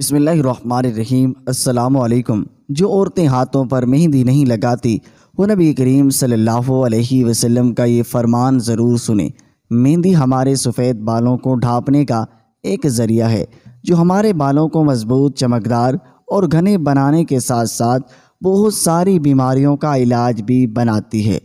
बसमीम जो औरतें हाथों पर मेहंदी नहीं लगाती वो नबी करीम सल्लल्लाहु अलैहि वसल्लम का ये फरमान ज़रूर सुने मेहंदी हमारे सफ़ेद बालों को ढाँपने का एक ज़रिया है जो हमारे बालों को मजबूत चमकदार और घने बनाने के साथ साथ बहुत सारी बीमारियों का इलाज भी बनाती है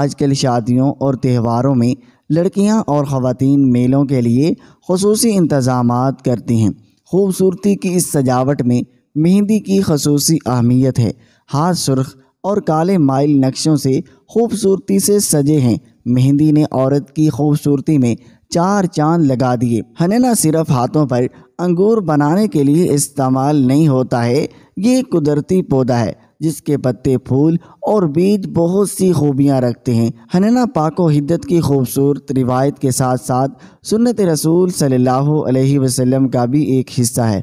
आजकल शादियों और त्योहारों में लड़कियाँ और ख़वान मेलों के लिए खसूस इंतज़ाम करती हैं खूबसूरती की इस सजावट में मेहंदी की खसूसी अहमियत है हाथ सुर्ख और काले माइल नक्शों से खूबसूरती से सजे हैं मेहंदी ने औरत की खूबसूरती में चार चांद लगा दिए हनना सिर्फ हाथों पर अंगूर बनाने के लिए इस्तेमाल नहीं होता है ये कुदरती पौधा है जिसके पत्ते फूल और बीज बहुत सी खूबियाँ रखते हैं हनना पाको हिद्दत की खूबसूरत रिवायत के साथ साथ सुन्नत रसूल सल्लल्लाहु अलैहि वसल्लम का भी एक हिस्सा है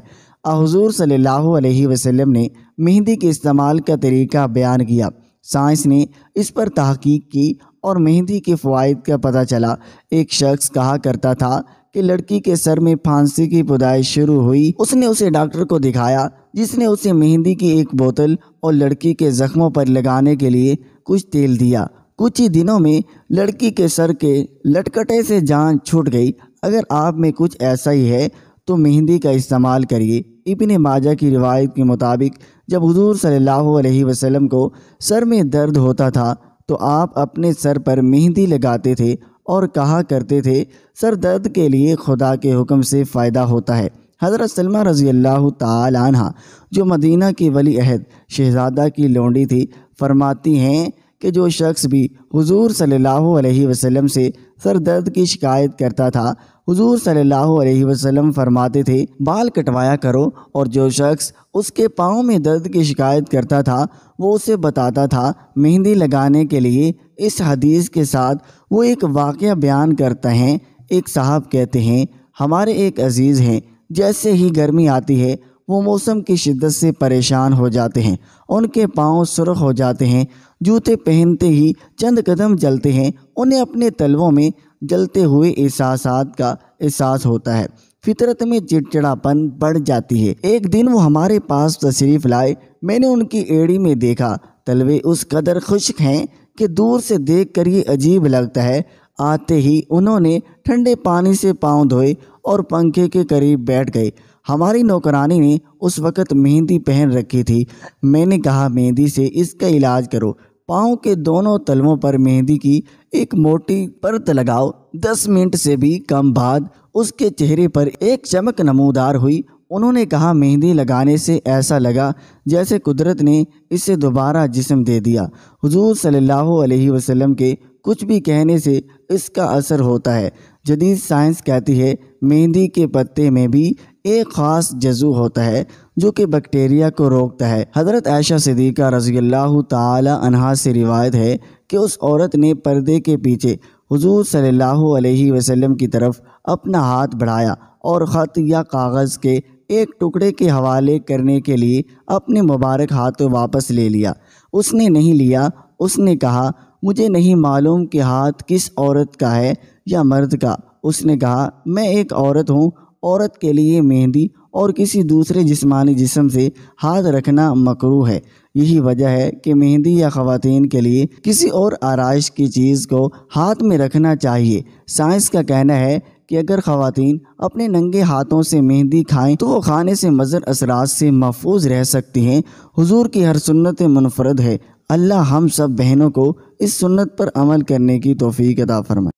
अज़ूर सल्लल्लाहु अलैहि वसल्लम ने मेहंदी के इस्तेमाल का तरीका बयान किया साइंस ने इस पर तहकीक की और मेहंदी के फ़वाद का पता चला एक शख्स कहा करता था कि लड़की के सर में फांसी की पुदाई शुरू हुई उसने उसे डॉक्टर को दिखाया जिसने उसे मेहंदी की एक बोतल और लड़की के ज़ख्मों पर लगाने के लिए कुछ तेल दिया कुछ ही दिनों में लड़की के सर के लटकटे से जान छूट गई अगर आप में कुछ ऐसा ही है तो मेहंदी का इस्तेमाल करिए इबन माजा की रिवायत के मुताबिक जब हजूर सल्लल्लाहु वसलम को सर में दर्द होता था तो आप अपने सर पर मेहंदी लगाते थे और कहा करते थे सर दर्द के लिए खुदा के हुक्म से फ़ायदा होता है हज़रत सलमा रज़ी अल्लाह तहा जो मदीना की वली अहद शहज़ादा की लौंडी थी फरमाती हैं कि जो शख्स भी हुजूर सल्लल्लाहु अलैहि वसल्लम से सर दर्द की शिकायत करता था हुजूर सल्लल्लाहु अलैहि वसल्लम फरमाते थे बाल कटवाया करो और जो शख्स उसके पाँव में दर्द की शिकायत करता था वो उसे बताता था मेहंदी लगाने के लिए इस हदीस के साथ वो एक वाक़ बयान करते हैं एक साहब कहते हैं हमारे एक अजीज़ हैं जैसे ही गर्मी आती है वो मौसम की शिद्दत से परेशान हो जाते हैं उनके पाँव सुरख हो जाते हैं जूते पहनते ही चंद कदम जलते हैं उन्हें अपने तलवों में जलते हुए एहसास का एहसास होता है फितरत में चिड़चिड़ापन बढ़ जाती है एक दिन वो हमारे पास तशरीफ़ लाए मैंने उनकी एड़ी में देखा तलवे उस कदर खुश्क हैं कि दूर से देख कर ये अजीब लगता है आते ही उन्होंने ठंडे पानी से पांव धोए और पंखे के करीब बैठ गए हमारी नौकरानी ने उस वक़्त मेहंदी पहन रखी थी मैंने कहा मेहंदी से इसका इलाज करो पाँव के दोनों तलवों पर मेहंदी की एक मोटी परत लगाओ दस मिनट से भी कम बाद उसके चेहरे पर एक चमक नमूदार हुई उन्होंने कहा मेहंदी लगाने से ऐसा लगा जैसे कुदरत ने इसे दोबारा जिस्म दे दिया हुजूर सल्लल्लाहु अलैहि वसल्लम के कुछ भी कहने से इसका असर होता है जदीद साइंस कहती है मेहंदी के पत्ते में भी एक ख़ास जजू होता है जो कि बैक्टीरिया को रोकता है हज़रत आयशा सदीक़ा रजी अल्लाह तहा से रिवायत है कि उस औरत ने पर्दे के पीछे हुजूर सल्लल्लाहु अलैहि वसल्लम की तरफ अपना हाथ बढ़ाया और ख़त या कागज़ के एक टुकड़े के हवाले करने के लिए अपने मुबारक हाथों वापस ले लिया उसने नहीं लिया उसने कहा मुझे नहीं मालूम कि हाथ किस औरत का है या मर्द का उसने कहा मैं एक औरत हूँ औरत के लिए मेहंदी और किसी दूसरे जिस्मानी जिसम से हाथ रखना मकरू है यही वजह है कि मेहंदी या ख़वातीन के लिए किसी और आरइश की चीज़ को हाथ में रखना चाहिए साइंस का कहना है कि अगर खातन अपने नंगे हाथों से मेहंदी खाएं तो वो खाने से मज़र असरात से महफूज रह सकती हैं हुजूर की हर सुन्नत मुनफरद है अल्लाह हम सब बहनों को इस सुन्नत पर अमल करने की तोफ़ी अदा फरमाए